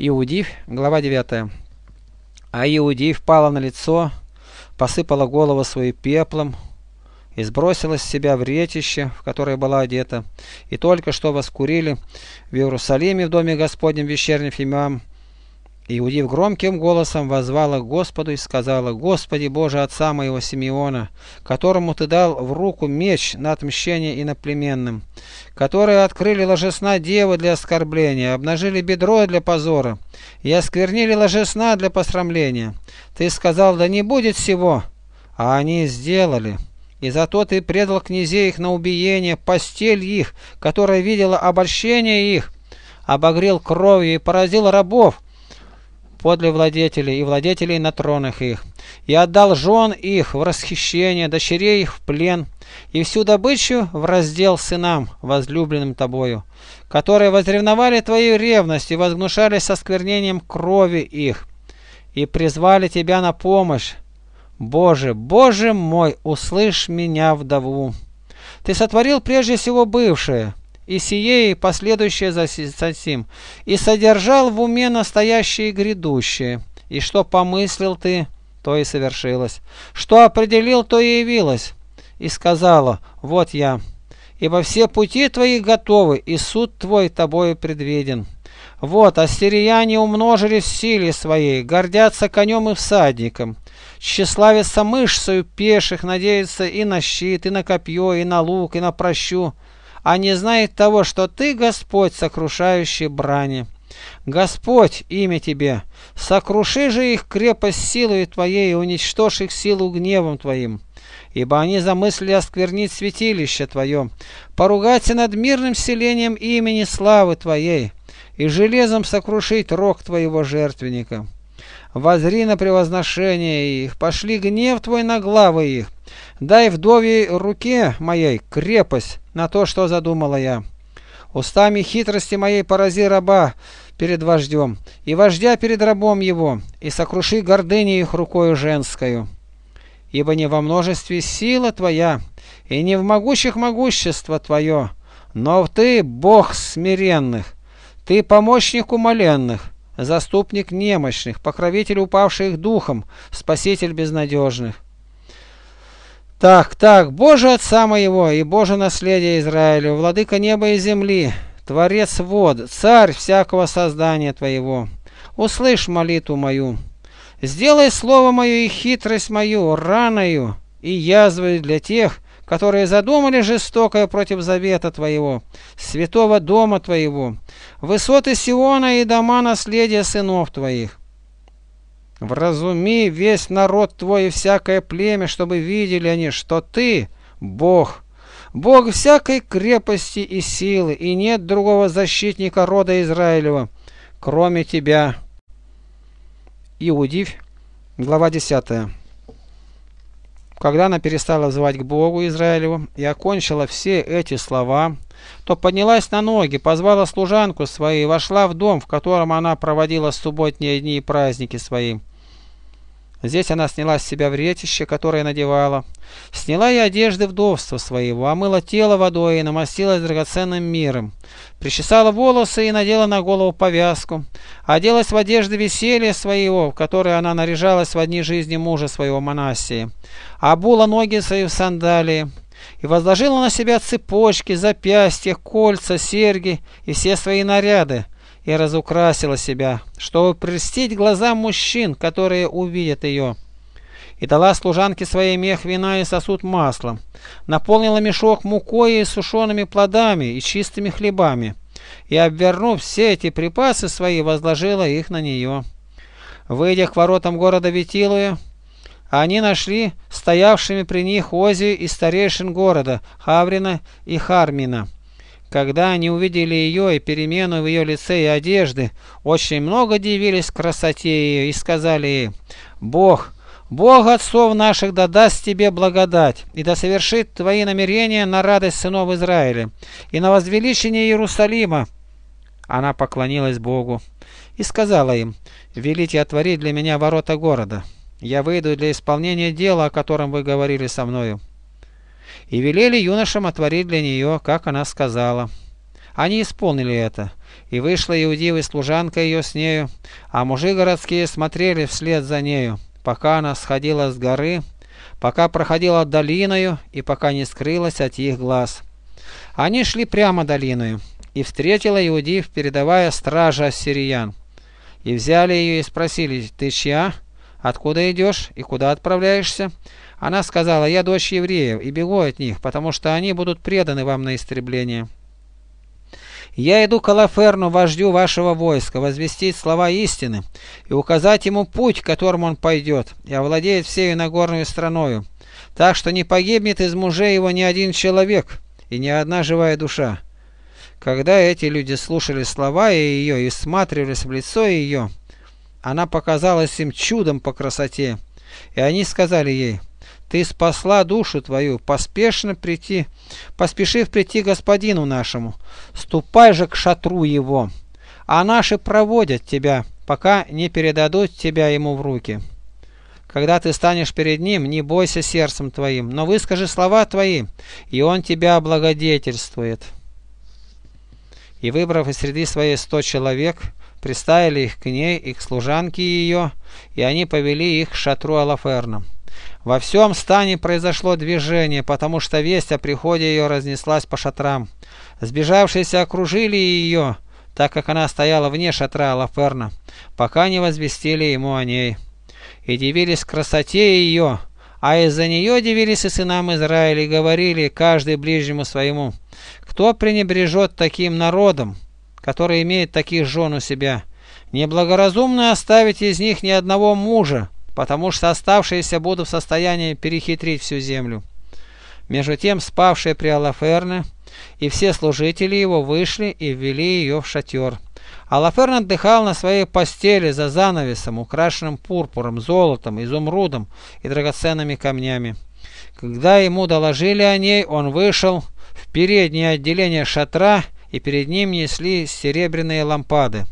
Иудив, глава 9. А Иудив пала на лицо, посыпала голову свою пеплом и сбросила с себя в ретище, в которое была одета, и только что воскурили в Иерусалиме в доме Господнем вечерний фимиам, Иудив громким голосом возвала к Господу и сказала, «Господи Боже Отца моего Симеона, которому Ты дал в руку меч на отмщение иноплеменным, которые открыли ложесна девы для оскорбления, обнажили бедро для позора и осквернили ложесна для посрамления. Ты сказал, да не будет всего, а они сделали». И зато ты предал князей их на убиение, постель их, которая видела обольщение их, обогрел кровью и поразил рабов, подле владетелей и владетелей на тронах их. И отдал жен их в расхищение, дочерей их в плен, и всю добычу в раздел сынам, возлюбленным тобою, которые возревновали твою ревность и возгнушались со сквернением крови их, и призвали тебя на помощь. Боже, Боже мой, услышь меня, вдову! Ты сотворил прежде всего бывшее, и сие и последующее за сим, и содержал в уме настоящее и грядущее, и что помыслил ты, то и совершилось, что определил, то и явилось, и сказала, вот я, ибо все пути твои готовы, и суд твой тобою предведен. Вот, астерияне умножились в силе своей, гордятся конем и всадником. Тщеславятся мышцею пеших, надеются и на щит, и на копье, и на лук, и на прощу а не знает того, что Ты, Господь, сокрушающий брани. Господь, имя Тебе, сокруши же их крепость силой Твоей и уничтожь их силу гневом Твоим. Ибо они замыслили осквернить святилище Твое, поругаться над мирным селением имени славы Твоей и железом сокрушить рог Твоего жертвенника. Возри на превозношение их, пошли гнев Твой на главы их, дай вдове руке моей крепость, на то, что задумала я. Устами хитрости моей порази раба перед вождем, и вождя перед рабом его, и сокруши гордыни их рукою женскою. Ибо не во множестве сила твоя, и не в могущих могущество твое, но ты Бог смиренных, ты помощник умоленных, заступник немощных, покровитель упавших духом, спаситель безнадежных. Так, так, Боже Отца моего и Боже наследие Израилю, Владыка неба и земли, Творец вод, Царь всякого создания Твоего, услышь молитву мою, сделай слово мое и хитрость мою раною и язвой для тех, которые задумали жестокое против завета Твоего, святого дома Твоего, высоты Сиона и дома наследия сынов Твоих. Вразуми весь народ твой и всякое племя, чтобы видели они, что ты – Бог, Бог всякой крепости и силы, и нет другого защитника рода Израилева, кроме тебя». Иудив, глава 10. Когда она перестала звать к Богу Израилеву и окончила все эти слова, то поднялась на ноги, позвала служанку своей и вошла в дом, в котором она проводила субботние дни и праздники свои. Здесь она сняла с себя вретище, которое надевала. Сняла и одежды вдовства своего, омыла тело водой и намастилась драгоценным миром. Причесала волосы и надела на голову повязку. Оделась в одежды веселья своего, в которой она наряжалась в одни жизни мужа своего монасии, Обула ноги свои в сандалии. И возложила на себя цепочки, запястья, кольца, серьги и все свои наряды и разукрасила себя, чтобы прельстить глаза мужчин, которые увидят ее. И дала служанке своей мех вина и сосуд маслом, наполнила мешок мукой и сушеными плодами и чистыми хлебами, и, обвернув все эти припасы свои, возложила их на нее. Выйдя к воротам города Витилуя, они нашли стоявшими при них Озию и старейшин города Хаврина и Хармина. Когда они увидели ее и перемену в ее лице и одежды, очень много дивились красоте ее и сказали ей: «Бог, Бог отцов наших да даст тебе благодать, и да совершит твои намерения на радость сынов Израиля, и на возвеличение Иерусалима». Она поклонилась Богу и сказала им «Велите отворить для меня ворота города». Я выйду для исполнения дела, о котором вы говорили со мною и велели юношам отворить для нее, как она сказала. Они исполнили это, и вышла Иудива служанка ее с нею, а мужи городские смотрели вслед за нею, пока она сходила с горы, пока проходила долиною и пока не скрылась от их глаз. Они шли прямо долиною, и встретила Иудив передавая стража сириян, И взяли ее и спросили, «Ты чья? Откуда идешь и куда отправляешься?» Она сказала, «Я дочь евреев и бегу от них, потому что они будут преданы вам на истребление». «Я иду к Алаферну, вождю вашего войска, возвестить слова истины и указать ему путь, которым он пойдет, и овладеет всею Нагорную страною, так что не погибнет из мужей его ни один человек и ни одна живая душа». Когда эти люди слушали слова ее и всматривались в лицо ее, она показалась им чудом по красоте, и они сказали ей, ты спасла душу твою, поспешно прийти, поспешив прийти господину нашему. Ступай же к шатру его, а наши проводят тебя, пока не передадут тебя ему в руки. Когда ты станешь перед ним, не бойся сердцем твоим, но выскажи слова твои, и он тебя благодетельствует. И, выбрав из среды своей сто человек, приставили их к ней и к служанке ее, и они повели их к шатру Алаферна. Во всем стане произошло движение, потому что весть о приходе ее разнеслась по шатрам. Сбежавшиеся окружили ее, так как она стояла вне шатра Лаферна, пока не возвестили ему о ней. И дивились красоте ее, а из-за нее дивились и сынам Израиля, и говорили каждый ближнему своему, «Кто пренебрежет таким народом, который имеет таких жен у себя? Неблагоразумно оставить из них ни одного мужа, потому что оставшиеся будут в состоянии перехитрить всю землю. Между тем спавшие при Алаферне и все служители его вышли и ввели ее в шатер. Алаферн отдыхал на своей постели за занавесом, украшенным пурпуром, золотом, изумрудом и драгоценными камнями. Когда ему доложили о ней, он вышел в переднее отделение шатра, и перед ним несли серебряные лампады.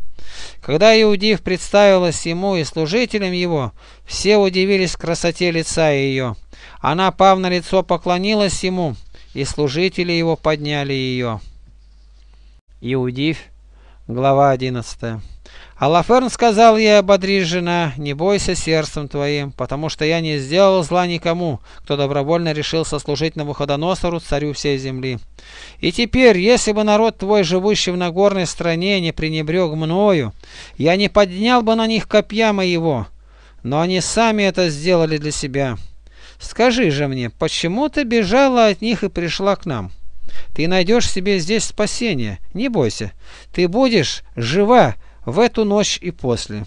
Когда Иудив представилась ему и служителям его, все удивились красоте лица ее. Она, пав на лицо, поклонилась ему, и служители его подняли ее. Иудив, глава одиннадцатая. А Лаферн сказал ей, ободрижена, не бойся сердцем твоим, потому что я не сделал зла никому, кто добровольно решился служить Навуходоносору, царю всей земли. И теперь, если бы народ твой, живущий в Нагорной стране, не пренебрег мною, я не поднял бы на них копья моего, но они сами это сделали для себя. Скажи же мне, почему ты бежала от них и пришла к нам? Ты найдешь себе здесь спасение, не бойся, ты будешь жива, в эту ночь и после.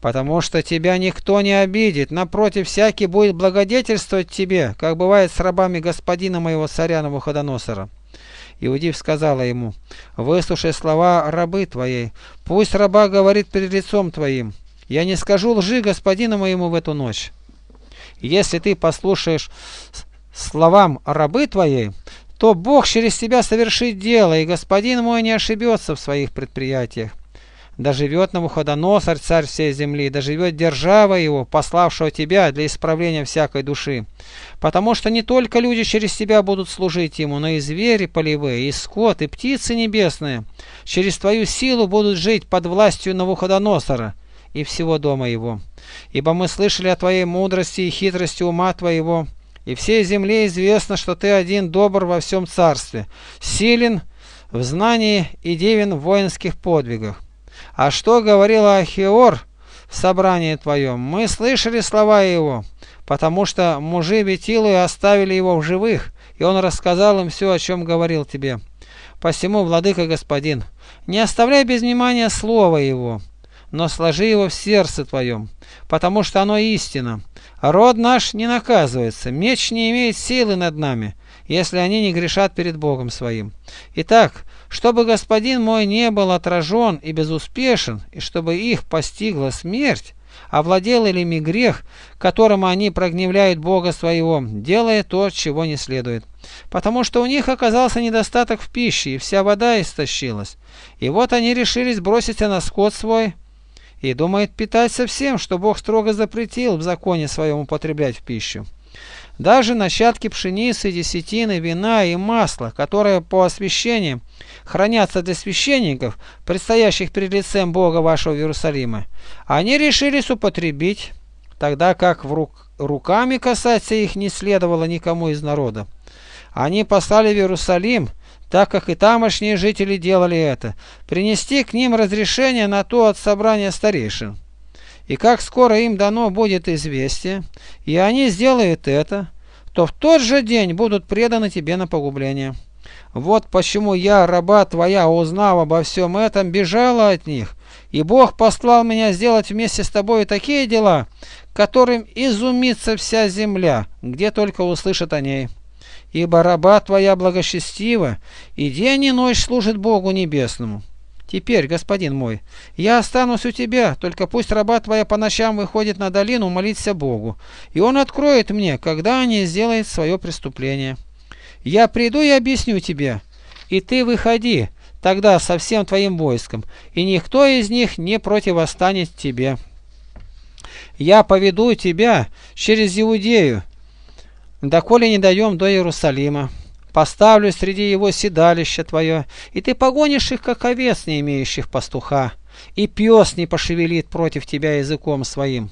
Потому что тебя никто не обидит, напротив, всякий будет благодетельствовать тебе, как бывает с рабами господина моего царя Навуходоносора. Иудив сказала ему, «Выслушай слова рабы твоей, пусть раба говорит перед лицом твоим, я не скажу лжи господину моему в эту ночь. Если ты послушаешь словам рабы твоей, то Бог через тебя совершит дело, и господин мой не ошибется в своих предприятиях доживет Навуходоносор, царь всей земли, доживет держава его, пославшего тебя для исправления всякой души. Потому что не только люди через тебя будут служить ему, но и звери полевые, и скот, и птицы небесные. Через твою силу будут жить под властью Навуходоносора и всего дома его. Ибо мы слышали о твоей мудрости и хитрости ума твоего, и всей земле известно, что ты один добр во всем царстве, силен в знании и девен в воинских подвигах. А что говорил Ахиор в собрании твоем? Мы слышали слова его, потому что мужи Бетилы оставили его в живых, и он рассказал им все, о чем говорил тебе. Посему, владыка господин, не оставляй без внимания слова его, но сложи его в сердце твоем, потому что оно истина. Род наш не наказывается, меч не имеет силы над нами, если они не грешат перед Богом своим. Итак, чтобы господин мой не был отражен и безуспешен, и чтобы их постигла смерть, овладел ими грех, которым они прогневляют Бога своего, делая то, чего не следует. Потому что у них оказался недостаток в пище, и вся вода истощилась. И вот они решились броситься на скот свой, и думают питаться всем, что Бог строго запретил в законе своем употреблять в пищу. Даже нащадки пшеницы, десятины, вина и масла, которые по освящениям хранятся для священников, предстоящих перед лицем Бога вашего Иерусалима, они решились употребить, тогда как в рук, руками касаться их не следовало никому из народа. Они послали в Иерусалим, так как и тамошние жители делали это, принести к ним разрешение на то от собрания старейшин и как скоро им дано будет известие, и они сделают это, то в тот же день будут преданы тебе на погубление. Вот почему я, раба твоя, узнав обо всем этом, бежала от них, и Бог послал меня сделать вместе с тобой такие дела, которым изумится вся земля, где только услышат о ней. Ибо раба твоя благочестива, и день и ночь служит Богу Небесному. Теперь, господин мой, я останусь у тебя, только пусть раба твоя по ночам выходит на долину молиться Богу, и он откроет мне, когда они сделают свое преступление. Я приду и объясню тебе, и ты выходи тогда со всем твоим войском, и никто из них не противостанет тебе. Я поведу тебя через Иудею, доколе не дойдем до Иерусалима поставлю среди его седалище твое, и ты погонишь их, как овец, не имеющих пастуха, и пес не пошевелит против тебя языком своим.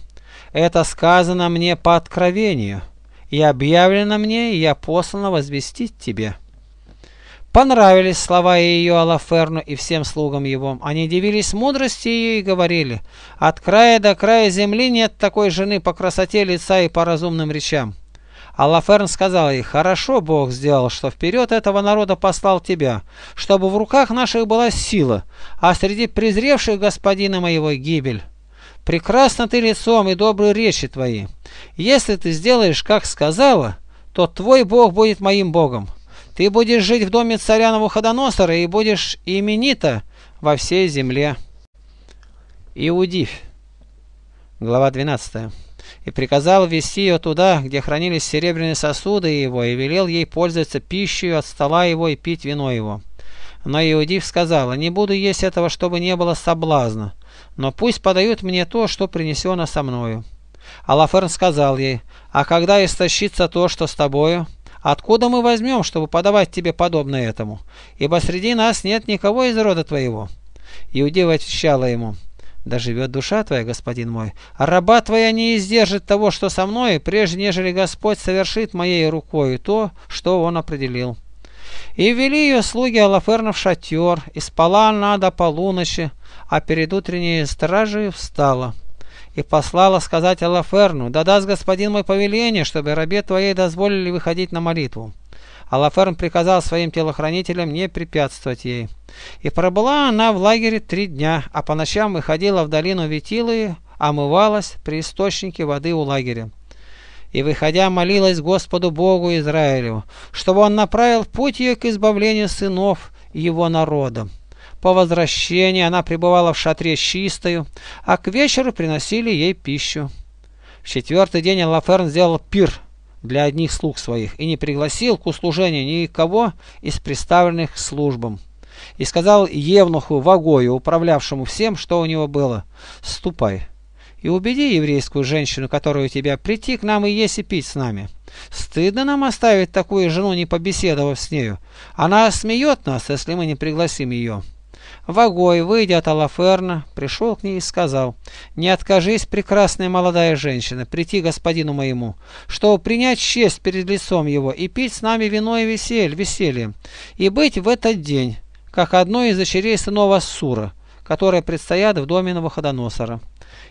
Это сказано мне по откровению, и объявлено мне, и я послано возвестить тебе». Понравились слова ее Алаферну и всем слугам его. Они дивились мудрости ее и говорили, «От края до края земли нет такой жены по красоте лица и по разумным речам». А Лаферн сказал ей, «Хорошо Бог сделал, что вперед этого народа послал тебя, чтобы в руках наших была сила, а среди презревших господина моего гибель. Прекрасно ты лицом и добрые речи твои. Если ты сделаешь, как сказала, то твой Бог будет моим Богом. Ты будешь жить в доме царя Навуходоносора и будешь именита во всей земле». Иудив. Глава 12 и приказал вести ее туда, где хранились серебряные сосуды его, и велел ей пользоваться пищей от стола его и пить вино его. Но Иудив сказала, «Не буду есть этого, чтобы не было соблазна, но пусть подают мне то, что принесено со мною». А сказал ей, «А когда истощится то, что с тобою?» Откуда мы возьмем, чтобы подавать тебе подобное этому? Ибо среди нас нет никого из рода твоего». Иудея отвечала ему, да живет душа твоя, господин мой, а раба твоя не издержит того, что со мной, прежде нежели Господь совершит моей рукой то, что он определил. И вели ее слуги Алаферна в шатер, и спала она до полуночи, а перед утренней стражей встала. И послала сказать Алаферну, да даст господин мой повеление, чтобы рабе твоей дозволили выходить на молитву. Алаферн приказал своим телохранителям не препятствовать ей. И пробыла она в лагере три дня, а по ночам выходила в долину Витилы, омывалась при источнике воды у лагеря. И, выходя, молилась Господу Богу Израилю, чтобы он направил путь ее к избавлению сынов его народа. По возвращении она пребывала в шатре чистою, а к вечеру приносили ей пищу. В четвертый день Алаферн сделал пир – для одних слуг своих, и не пригласил к услужению никого из представленных службам. И сказал Евнуху Вагою, управлявшему всем, что у него было, «Ступай и убеди еврейскую женщину, которая у тебя, прийти к нам и есть и пить с нами. Стыдно нам оставить такую жену, не побеседовав с нею. Она смеет нас, если мы не пригласим ее». Вагой, выйдя от Алаферна, пришел к ней и сказал, «Не откажись, прекрасная молодая женщина, прийти господину моему, что принять честь перед лицом его и пить с нами вино и веселье, веселье, и быть в этот день, как одной из дочерей сынова Сура, которая предстоят в доме Новоходоносора».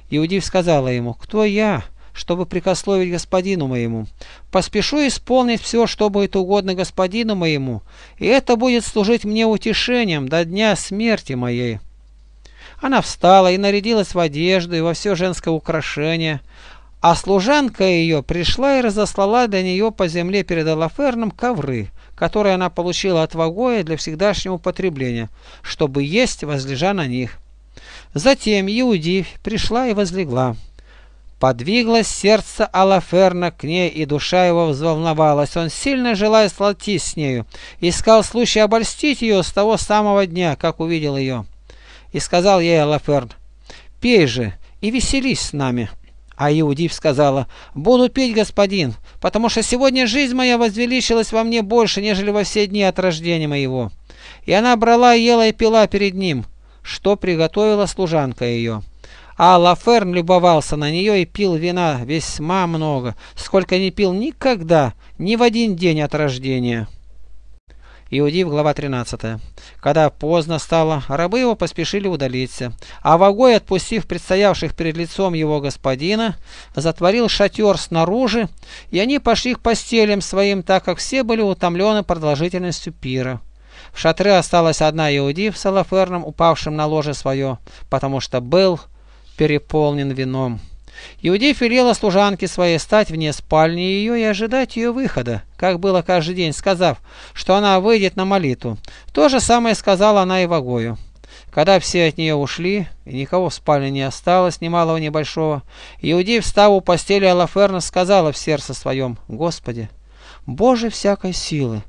Иудив сказала ему, «Кто я?» чтобы прикословить господину моему. Поспешу исполнить все, что будет угодно господину моему, и это будет служить мне утешением до дня смерти моей». Она встала и нарядилась в одежду и во все женское украшение, а служанка ее пришла и разослала для нее по земле перед Алаферном ковры, которые она получила от Вагоя для всегдашнего потребления, чтобы есть, возлежа на них. Затем Иудивь пришла и возлегла. Подвиглось сердце Алаферна к ней, и душа его взволновалась. Он сильно желая слотись с нею, искал случай обольстить ее с того самого дня, как увидел ее. И сказал ей Алаферн, «Пей же и веселись с нами». А Иудив сказала, «Буду петь, господин, потому что сегодня жизнь моя возвеличилась во мне больше, нежели во все дни от рождения моего». И она брала, ела и пила перед ним, что приготовила служанка ее а Лаферн любовался на нее и пил вина весьма много, сколько не пил никогда, ни в один день от рождения. Иудив, глава 13. Когда поздно стало, рабы его поспешили удалиться, а Вагой, отпустив предстоявших перед лицом его господина, затворил шатер снаружи, и они пошли к постелям своим, так как все были утомлены продолжительностью пира. В шатре осталась одна Иудив с Алаферном, упавшим на ложе свое, потому что был переполнен вином. Иудей велела служанке своей стать вне спальни ее и ожидать ее выхода, как было каждый день, сказав, что она выйдет на молитву. То же самое сказала она и Вагою. Когда все от нее ушли, и никого в спальне не осталось, ни малого, ни большого, Иудей, встав у постели Алаферна, сказала в сердце своем, «Господи, Боже всякой силы,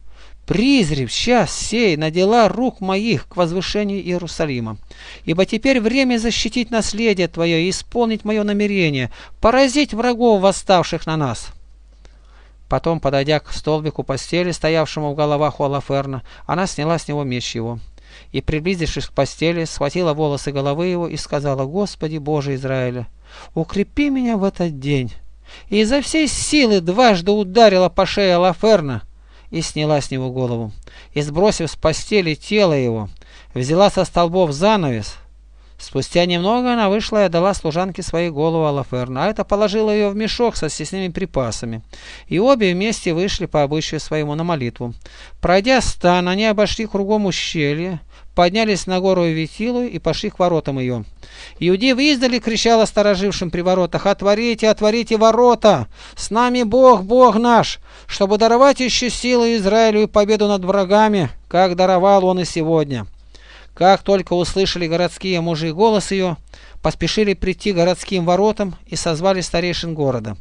призрев сейчас сей на дела рук моих к возвышению Иерусалима. Ибо теперь время защитить наследие Твое и исполнить мое намерение, поразить врагов, восставших на нас». Потом, подойдя к столбику постели, стоявшему в головах у Алаферна, она сняла с него меч его. И, приблизившись к постели, схватила волосы головы его и сказала, «Господи Боже Израиля, укрепи меня в этот день!» И изо всей силы дважды ударила по шее Алаферна, и сняла с него голову. И сбросив с постели тело его, взяла со столбов занавес, Спустя немного она вышла и отдала служанке своей голову Алаферна, а это положила ее в мешок со съестными припасами. И обе вместе вышли по обычаю своему на молитву. Пройдя стан, они обошли кругом ущелье, поднялись на гору Витилу и пошли к воротам ее. Иудив издали кричала сторожившим при воротах «Отворите, отворите ворота! С нами Бог, Бог наш, чтобы даровать еще силы Израилю и победу над врагами, как даровал он и сегодня». Как только услышали городские мужи голос ее, поспешили прийти к городским воротам и созвали старейшин города.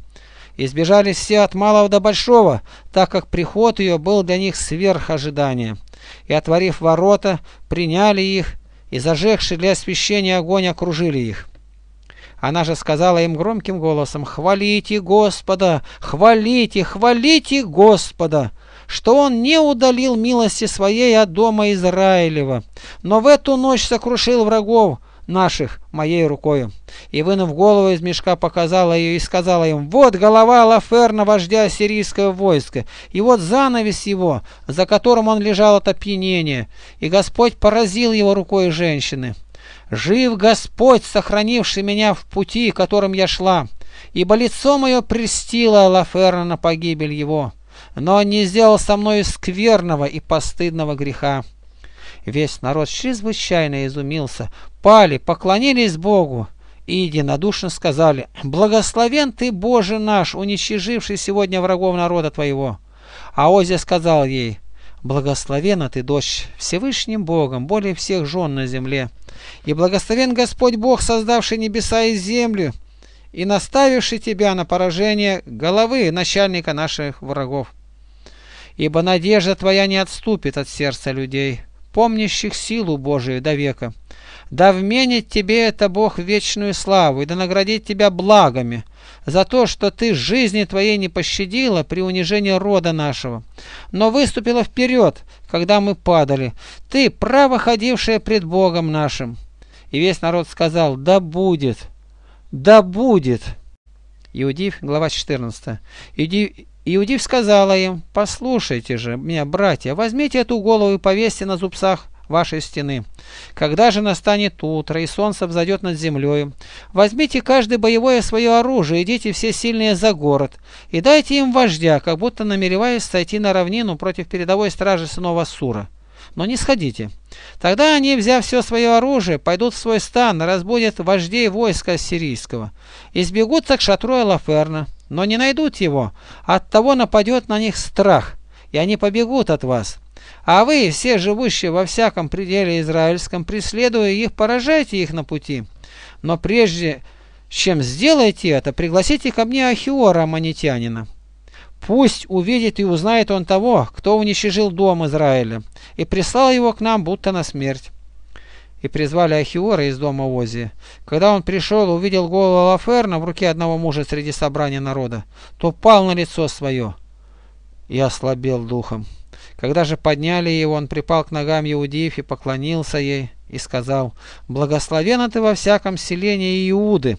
Избежали все от малого до большого, так как приход ее был для них сверх ожидания. И, отворив ворота, приняли их и, зажегши для освящения огонь, окружили их. Она же сказала им громким голосом «Хвалите Господа! Хвалите! Хвалите Господа!» что он не удалил милости своей от дома Израилева, но в эту ночь сокрушил врагов наших моей рукою. И вынув голову из мешка, показала ее и сказала им, «Вот голова Лаферна, вождя сирийского войска, и вот занавес его, за которым он лежал от опьянения, и Господь поразил его рукой женщины. Жив Господь, сохранивший меня в пути, которым я шла, ибо лицо мое престило Лаферна на погибель его» но не сделал со мною скверного и постыдного греха». Весь народ чрезвычайно изумился, пали, поклонились Богу и единодушно сказали, «Благословен ты, Боже наш, уничиживший сегодня врагов народа твоего». А Озия сказал ей, «Благословена ты, дочь, Всевышним Богом, более всех жен на земле. И благословен Господь Бог, создавший небеса и землю, и наставивший тебя на поражение головы начальника наших врагов» ибо надежда твоя не отступит от сердца людей, помнящих силу Божию до века. Да вменит тебе это Бог вечную славу, и да наградит тебя благами за то, что ты жизни твоей не пощадила при унижении рода нашего, но выступила вперед, когда мы падали, ты, право ходившая пред Богом нашим». И весь народ сказал «Да будет! Да будет!» Иудив, глава 14. Иудив сказала им, «Послушайте же меня, братья, возьмите эту голову и повесьте на зубцах вашей стены. Когда же настанет утро, и солнце взойдет над землей, возьмите каждый боевое свое оружие, идите все сильные за город, и дайте им вождя, как будто намереваясь сойти на равнину против передовой стражи сынов Ассура. Но не сходите. Тогда они, взяв все свое оружие, пойдут в свой стан разбудят вождей войска сирийского, и сбегутся к шатру Элаферна, но не найдут его. Оттого нападет на них страх, и они побегут от вас. А вы, все живущие во всяком пределе израильском, преследуя их, поражайте их на пути. Но прежде чем сделаете это, пригласите ко мне Ахиора манитянина, Пусть увидит и узнает он того, кто уничтожил дом Израиля, и прислал его к нам будто на смерть и призвали Ахиора из дома Ози. Когда он пришел и увидел голову Лаферна в руке одного мужа среди собрания народа, то пал на лицо свое и ослабел духом. Когда же подняли его, он припал к ногам иудеев и поклонился ей и сказал, «Благословена ты во всяком селении Иуды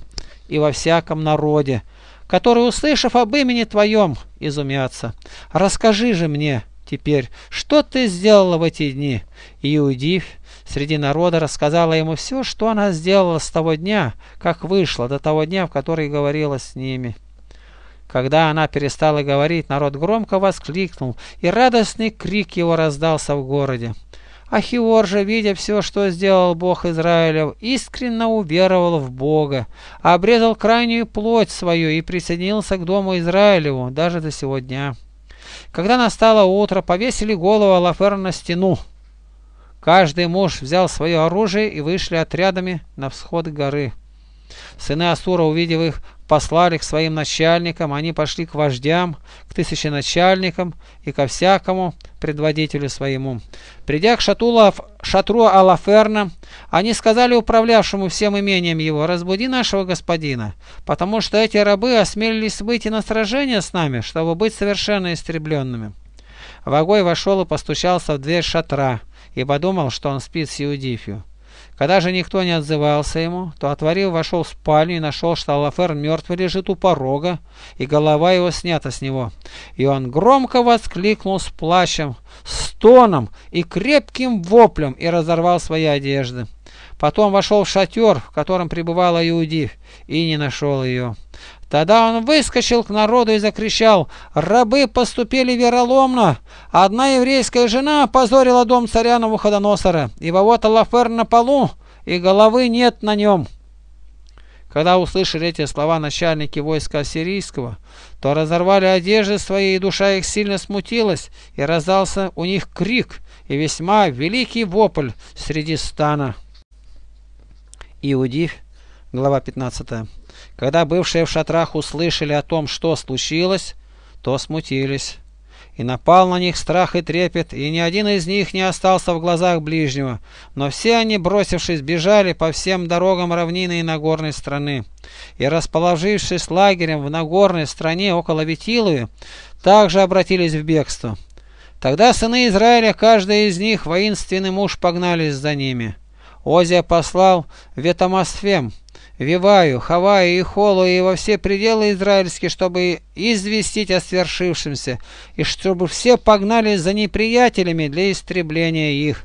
и во всяком народе, которые, услышав об имени твоем, изумятся. Расскажи же мне теперь, что ты сделала в эти дни?» Иудив среди народа, рассказала ему все, что она сделала с того дня, как вышла, до того дня, в который говорила с ними. Когда она перестала говорить, народ громко воскликнул, и радостный крик его раздался в городе. Ахиор же, видя все, что сделал Бог Израилев, искренне уверовал в Бога, обрезал крайнюю плоть свою и присоединился к дому Израилеву даже до сего дня. Когда настало утро, повесили голову Алафера на стену. Каждый муж взял свое оружие и вышли отрядами на всход горы. Сыны Асура, увидев их, послали к своим начальникам, они пошли к вождям, к тысяченачальникам и ко всякому предводителю своему. Придя к шатула, шатру Алаферна, они сказали управлявшему всем имением его, «Разбуди нашего господина, потому что эти рабы осмелились выйти на сражение с нами, чтобы быть совершенно истребленными». Вагой вошел и постучался в дверь шатра и подумал, что он спит с Иудифью. Когда же никто не отзывался ему, то отворил, вошел в спальню и нашел, что Алафер мертвый лежит у порога, и голова его снята с него. И он громко воскликнул с плащем, стоном и крепким воплем и разорвал свои одежды. Потом вошел в шатер, в котором пребывала Иудив, и не нашел ее. Тогда он выскочил к народу и закричал, «Рабы поступили вероломно! Одна еврейская жена опозорила дом царя Навуходоносора, ибо вот Аллафер на полу, и головы нет на нем!» Когда услышали эти слова начальники войска ассирийского, то разорвали одежды свои, и душа их сильно смутилась, и раздался у них крик и весьма великий вопль среди стана. Иудив Глава 15. Когда бывшие в шатрах услышали о том, что случилось, то смутились. И напал на них страх и трепет, и ни один из них не остался в глазах ближнего, но все они, бросившись, бежали по всем дорогам равнины и Нагорной страны. И, расположившись лагерем в Нагорной стране около Витиловы, также обратились в бегство. Тогда сыны Израиля, каждый из них, воинственный муж, погнались за ними. Озия послал Ветомосфем, Виваю, Хаваю и Холу и во все пределы израильские, чтобы известить о свершившемся, и чтобы все погнали за неприятелями для истребления их.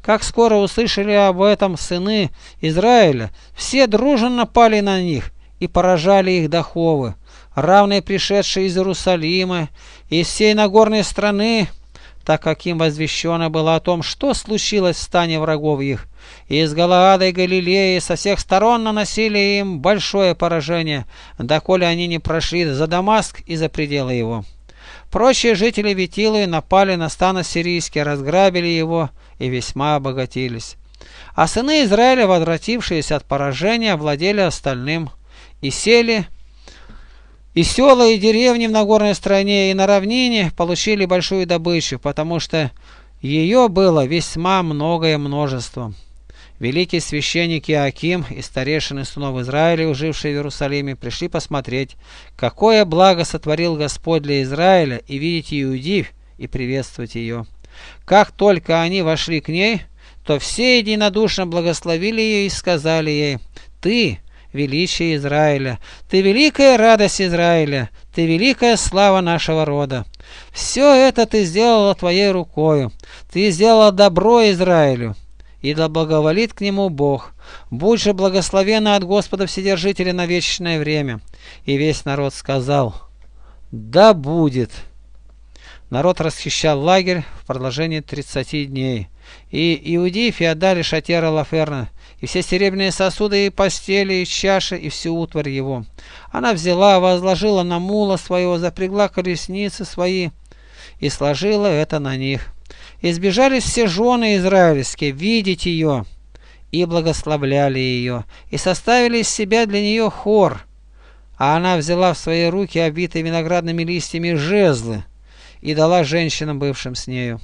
Как скоро услышали об этом сыны Израиля, все дружно напали на них и поражали их доховы, равные пришедшие из Иерусалима, и из всей Нагорной страны, так как им возвещено было о том, что случилось в стане врагов их. из Галаада и Галилеи со всех сторон наносили им большое поражение, доколе они не прошли за Дамаск и за пределы его. Прочие жители Витилы напали на стан сирийский, разграбили его и весьма обогатились. А сыны Израиля, возвратившиеся от поражения, владели остальным и сели и села, и деревни в Нагорной стране, и на равнине получили большую добычу, потому что ее было весьма многое множество. Великий священник Иаким и старейшины сынов Израиля, жившие в Иерусалиме, пришли посмотреть, какое благо сотворил Господь для Израиля, и видеть Иудив, и приветствовать ее. Как только они вошли к ней, то все единодушно благословили ее и сказали ей, «Ты, величие Израиля, Ты великая радость Израиля, Ты великая слава нашего рода. Все это Ты сделала Твоей рукою, Ты сделала добро Израилю, и да благоволит к нему Бог. Будь же благословена от Господа Вседержителя на вечное время. И весь народ сказал, да будет. Народ расхищал лагерь в продолжении 30 дней. И иудеи Феодали Шатера Лаферна и все серебряные сосуды, и постели, и чаши, и всю утварь его. Она взяла, возложила на мула своего, запрягла колесницы свои и сложила это на них. Избежали все жены израильские видеть ее и благословляли ее, и составили из себя для нее хор. А она взяла в свои руки обитые виноградными листьями жезлы и дала женщинам, бывшим с нею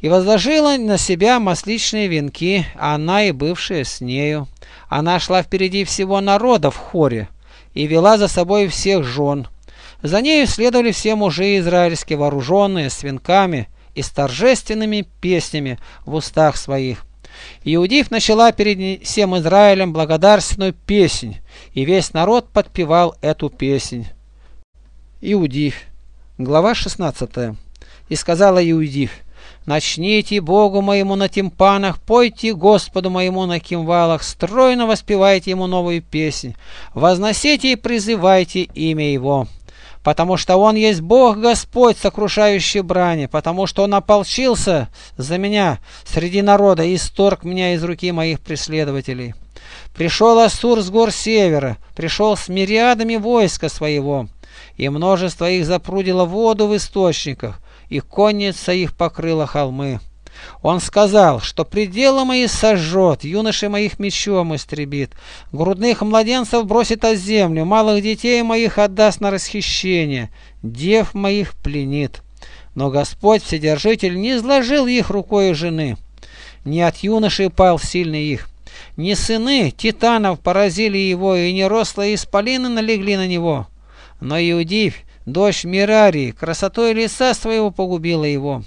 и возложила на себя масличные венки, а она и бывшая с нею. Она шла впереди всего народа в хоре и вела за собой всех жен. За нею следовали все мужи израильские, вооруженные, с венками и с торжественными песнями в устах своих. Иудив начала перед всем Израилем благодарственную песнь, и весь народ подпевал эту песнь. Иудив. Глава 16. И сказала Иудив, Начните Богу моему на тимпанах, пойте Господу моему на кимвалах, стройно воспевайте ему новую песнь, возносите и призывайте имя его. Потому что Он есть Бог Господь, сокрушающий брани, потому что Он ополчился за меня среди народа и исторг меня из руки моих преследователей. Пришел Асур с гор севера, пришел с мириадами войска своего, и множество их запрудило воду в источниках, и конница их покрыла холмы. Он сказал, что пределы мои сожжет, юноши моих мечом истребит, грудных младенцев бросит о землю, малых детей моих отдаст на расхищение, дев моих пленит. Но Господь Вседержитель не изложил их рукой жены. Не от юноши пал сильный их. Не сыны титанов поразили его, и не рослые исполины налегли на него. Но Иудивь, Дочь Мирари красотой лица своего погубила его,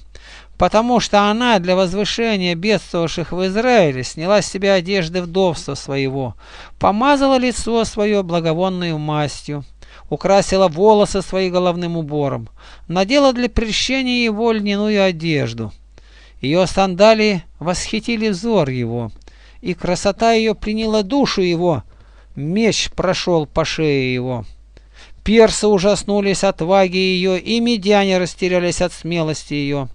потому что она для возвышения бедствовавших в Израиле сняла с себя одежды вдовства своего, помазала лицо свое благовонной мастью, украсила волосы свои головным убором, надела для прельщения его льняную одежду. Ее сандалии восхитили взор его, и красота ее приняла душу его, меч прошел по шее его. Персы ужаснулись от ваги ее, и медяне растерялись от смелости ее.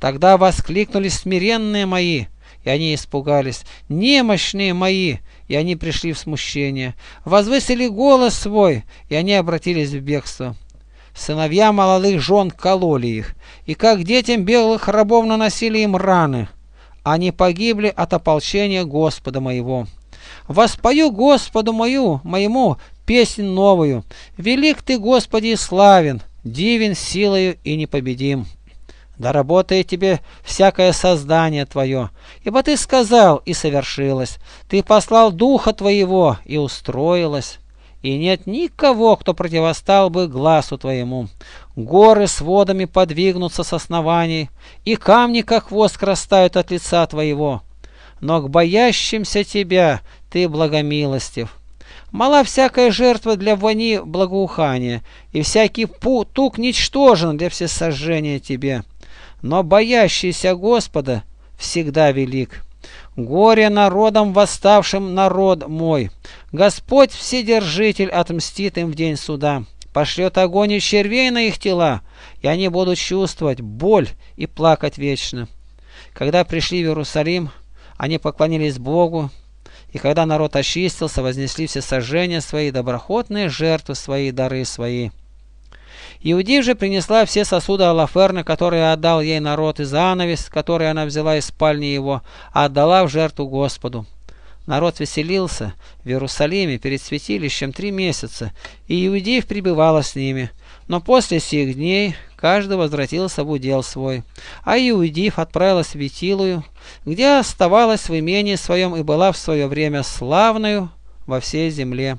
Тогда воскликнули смиренные мои, и они испугались, немощные мои, и они пришли в смущение. Возвысили голос свой, и они обратились в бегство. Сыновья молодых жен кололи их, и как детям белых рабов наносили им раны. Они погибли от ополчения Господа моего. Воспою Господу мою, моему песнь новую. Велик ты, Господи, славен, дивен силою и непобедим. Да работает тебе всякое создание твое, ибо ты сказал, и совершилось, ты послал духа твоего, и устроилось. И нет никого, кто противостал бы глазу твоему. Горы с водами подвигнутся с оснований, и камни, как воск, растают от лица твоего. Но к боящимся тебя ты благомилостив. Мала всякая жертва для вони благоухания, и всякий путук ничтожен для всесожжения тебе. Но боящийся Господа всегда велик. Горе народом восставшим народ мой! Господь Вседержитель отмстит им в день суда, пошлет огонь и червей на их тела, и они будут чувствовать боль и плакать вечно. Когда пришли в Иерусалим, они поклонились Богу, и когда народ очистился, вознесли все сожжения свои, доброхотные жертвы свои, дары свои. Иудив же принесла все сосуды Алаферна, которые отдал ей народ, и занавес, который она взяла из спальни его, а отдала в жертву Господу. Народ веселился в Иерусалиме перед святилищем три месяца, и Иудеев пребывала с ними. Но после сих дней, каждый возвратил с удел свой. А Иудиф отправилась в Витилую, где оставалась в имении своем и была в свое время славную во всей земле.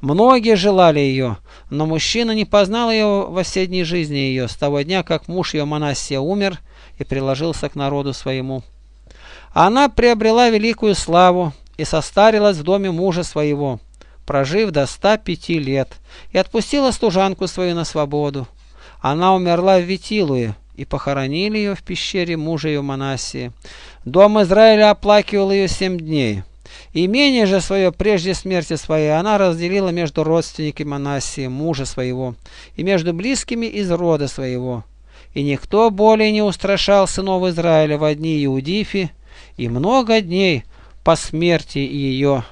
Многие желали ее, но мужчина не познал ее во все дни жизни ее, с того дня, как муж ее Манасия умер и приложился к народу своему. Она приобрела великую славу и состарилась в доме мужа своего, прожив до 105 лет, и отпустила служанку свою на свободу. Она умерла в Витилуе, и похоронили ее в пещере мужа ее Манасии. Дом Израиля оплакивал ее семь дней. Имение же свое прежде смерти своей она разделила между родственниками Манасии, мужа своего, и между близкими из рода своего. И никто более не устрашал сынов Израиля в одни Иудифи, и много дней по смерти ее.